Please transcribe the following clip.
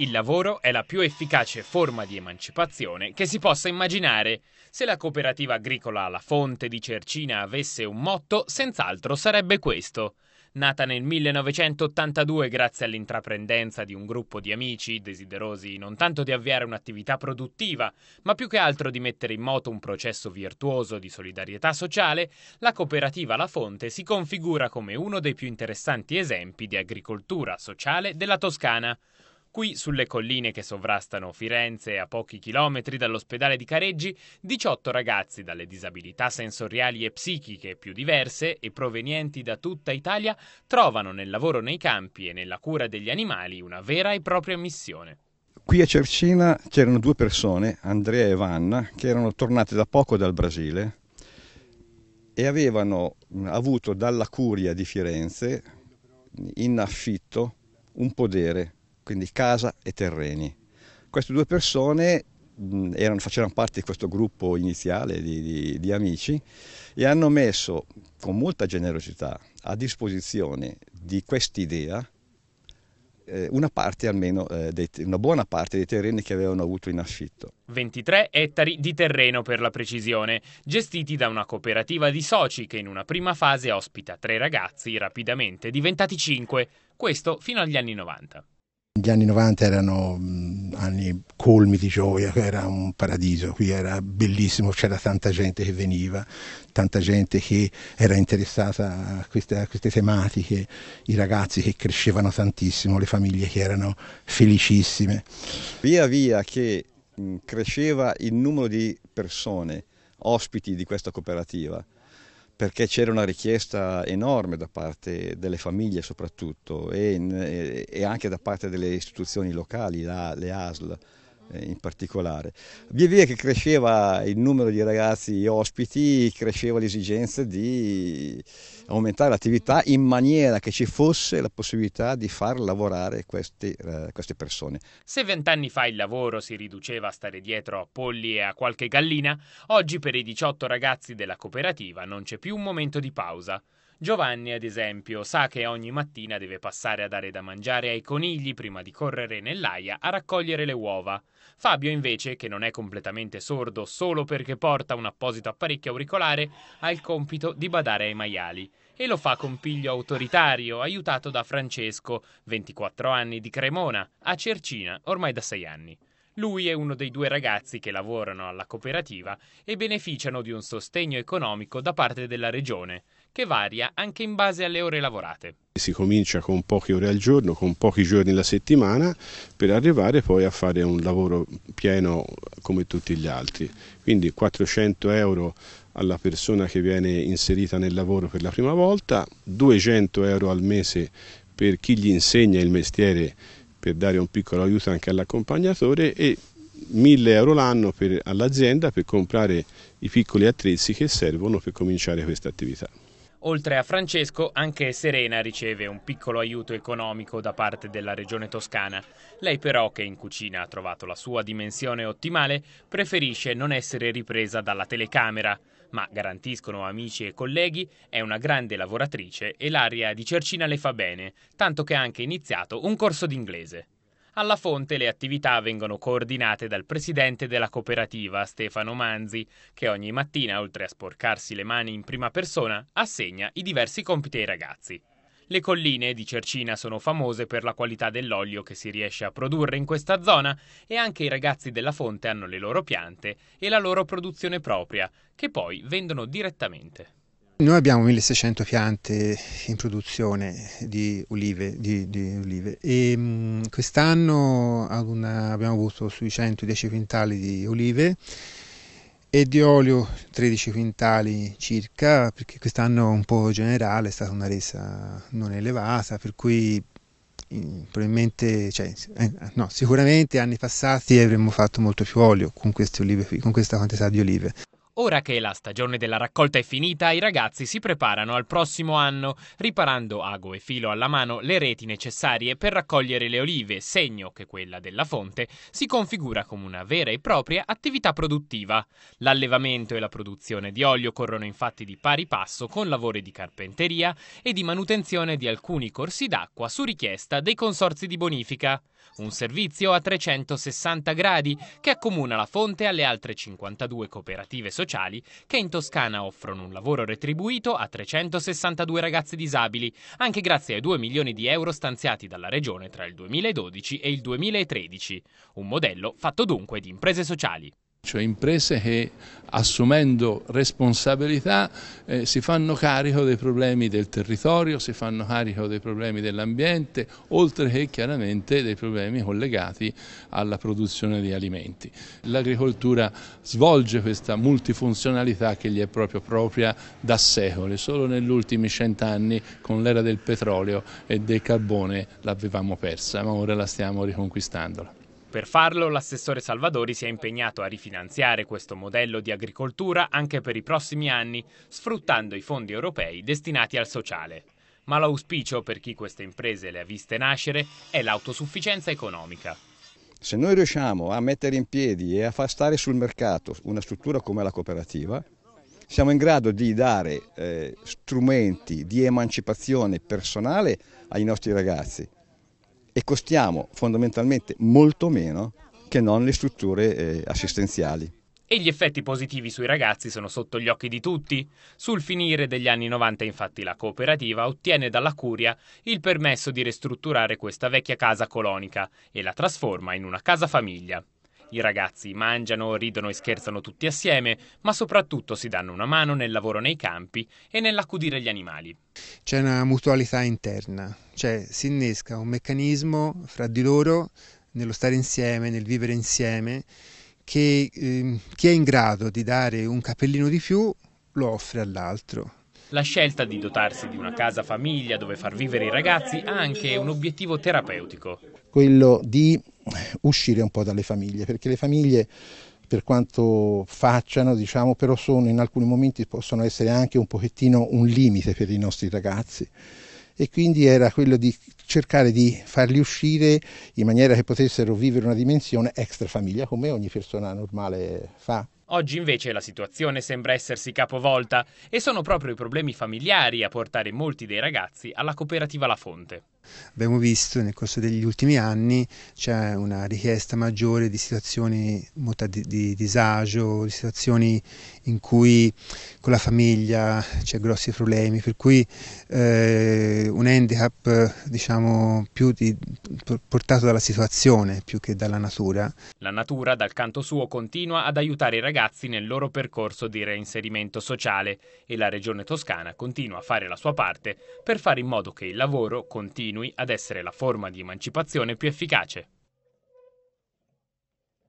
Il lavoro è la più efficace forma di emancipazione che si possa immaginare. Se la cooperativa agricola La Fonte di Cercina avesse un motto, senz'altro sarebbe questo. Nata nel 1982 grazie all'intraprendenza di un gruppo di amici desiderosi non tanto di avviare un'attività produttiva, ma più che altro di mettere in moto un processo virtuoso di solidarietà sociale, la cooperativa La Fonte si configura come uno dei più interessanti esempi di agricoltura sociale della Toscana Qui, sulle colline che sovrastano Firenze, a pochi chilometri dall'ospedale di Careggi, 18 ragazzi dalle disabilità sensoriali e psichiche più diverse e provenienti da tutta Italia trovano nel lavoro nei campi e nella cura degli animali una vera e propria missione. Qui a Cercina c'erano due persone, Andrea e Vanna, che erano tornate da poco dal Brasile e avevano mm, avuto dalla curia di Firenze in affitto un podere quindi casa e terreni. Queste due persone erano, facevano parte di questo gruppo iniziale di, di, di, amici e hanno messo con molta generosità a disposizione di quest'idea eh, una, eh, una buona parte dei terreni che avevano avuto in affitto. 23 ettari di terreno per la precisione, gestiti da una cooperativa di soci che in una prima fase ospita tre ragazzi, rapidamente diventati cinque, questo fino agli anni 90. Gli anni 90 erano anni colmi di gioia, era un paradiso, qui era bellissimo, c'era tanta gente che veniva, tanta gente che era interessata a queste, a queste tematiche, i ragazzi che crescevano tantissimo, le famiglie che erano felicissime. Via via che cresceva il numero di persone ospiti di questa cooperativa, perché c'era una richiesta enorme da parte delle famiglie soprattutto e, e anche da parte delle istituzioni locali, la, le ASL, eh, in particolare. Via via che cresceva il numero di ragazzi ospiti, cresceva l'esigenza di aumentare l'attività in maniera che ci fosse la possibilità di far lavorare queste, uh, queste persone. Se vent'anni fa il lavoro si riduceva a stare dietro a polli e a qualche gallina, oggi per i 18 ragazzi della cooperativa non c'è più un momento di pausa. Giovanni, ad esempio, sa che ogni mattina deve passare a dare da mangiare ai conigli prima di correre nell'aia a raccogliere le uova. Fabio, invece, che non è completamente sordo solo perché porta un apposito apparecchio auricolare, ha il compito di badare ai maiali e lo fa con piglio autoritario, aiutato da Francesco, 24 anni di Cremona, a Cercina, ormai da 6 anni. Lui è uno dei due ragazzi che lavorano alla cooperativa e beneficiano di un sostegno economico da parte della regione che varia anche in base alle ore lavorate. Si comincia con poche ore al giorno, con pochi giorni alla settimana, per arrivare poi a fare un lavoro pieno come tutti gli altri. Quindi 400 euro alla persona che viene inserita nel lavoro per la prima volta, 200 euro al mese per chi gli insegna il mestiere per dare un piccolo aiuto anche all'accompagnatore e 1000 euro l'anno all'azienda per comprare i piccoli attrezzi che servono per cominciare questa attività. Oltre a Francesco, anche Serena riceve un piccolo aiuto economico da parte della regione toscana. Lei però, che in cucina ha trovato la sua dimensione ottimale, preferisce non essere ripresa dalla telecamera, ma garantiscono amici e colleghi, è una grande lavoratrice e l'aria di Cercina le fa bene, tanto che ha anche iniziato un corso d'inglese. Alla fonte le attività vengono coordinate dal presidente della cooperativa Stefano Manzi, che ogni mattina, oltre a sporcarsi le mani in prima persona, assegna i diversi compiti ai ragazzi. Le colline di Cercina sono famose per la qualità dell'olio che si riesce a produrre in questa zona e anche i ragazzi della fonte hanno le loro piante e la loro produzione propria, che poi vendono direttamente. Noi abbiamo 1600 piante in produzione di olive, di, di ulive e mm, quest'anno abbiamo avuto sui 110 quintali di olive e di olio 13 quintali circa perché quest'anno un po' generale è stata una resa non elevata per cui mm, probabilmente, cioè, eh, no, sicuramente anni passati avremmo fatto molto più olio con, queste olive qui, con questa quantità di olive. Ora che la stagione della raccolta è finita, i ragazzi si preparano al prossimo anno, riparando ago e filo alla mano le reti necessarie per raccogliere le olive, segno che quella della fonte si configura come una vera e propria attività produttiva. L'allevamento e la produzione di olio corrono infatti di pari passo con lavori di carpenteria e di manutenzione di alcuni corsi d'acqua su richiesta dei consorzi di bonifica un servizio a 360 gradi che accomuna la fonte alle altre 52 cooperative sociali che in Toscana offrono un lavoro retribuito a 362 ragazzi disabili, anche grazie ai 2 milioni di euro stanziati dalla Regione tra il 2012 e il 2013, un modello fatto dunque di imprese sociali cioè imprese che assumendo responsabilità eh, si fanno carico dei problemi del territorio, si fanno carico dei problemi dell'ambiente, oltre che chiaramente dei problemi collegati alla produzione di alimenti. L'agricoltura svolge questa multifunzionalità che gli è proprio propria da secoli, solo negli ultimi cent'anni con l'era del petrolio e del carbone l'avevamo persa, ma ora la stiamo riconquistandola. Per farlo l'assessore Salvadori si è impegnato a rifinanziare questo modello di agricoltura anche per i prossimi anni, sfruttando i fondi europei destinati al sociale. Ma l'auspicio per chi queste imprese le ha viste nascere è l'autosufficienza economica. Se noi riusciamo a mettere in piedi e a far stare sul mercato una struttura come la cooperativa, siamo in grado di dare eh, strumenti di emancipazione personale ai nostri ragazzi e costiamo fondamentalmente molto meno che non le strutture eh, assistenziali. E gli effetti positivi sui ragazzi sono sotto gli occhi di tutti. Sul finire degli anni 90 infatti la cooperativa ottiene dalla Curia il permesso di ristrutturare questa vecchia casa colonica e la trasforma in una casa famiglia. I ragazzi mangiano, ridono e scherzano tutti assieme, ma soprattutto si danno una mano nel lavoro nei campi e nell'accudire gli animali. C'è una mutualità interna, cioè si innesca un meccanismo fra di loro nello stare insieme, nel vivere insieme, che eh, chi è in grado di dare un capellino di più lo offre all'altro. La scelta di dotarsi di una casa famiglia dove far vivere i ragazzi ha anche un obiettivo terapeutico. Quello di uscire un po' dalle famiglie, perché le famiglie per quanto facciano, diciamo, però sono, in alcuni momenti possono essere anche un pochettino un limite per i nostri ragazzi e quindi era quello di cercare di farli uscire in maniera che potessero vivere una dimensione extra famiglia come ogni persona normale fa. Oggi invece la situazione sembra essersi capovolta e sono proprio i problemi familiari a portare molti dei ragazzi alla cooperativa La Fonte. Abbiamo visto nel corso degli ultimi anni c'è una richiesta maggiore di situazioni di, di disagio, di situazioni in cui con la famiglia c'è grossi problemi, per cui eh, un handicap diciamo più di, portato dalla situazione più che dalla natura. La natura dal canto suo continua ad aiutare i ragazzi ragazzi nel loro percorso di reinserimento sociale e la Regione Toscana continua a fare la sua parte per fare in modo che il lavoro continui ad essere la forma di emancipazione più efficace.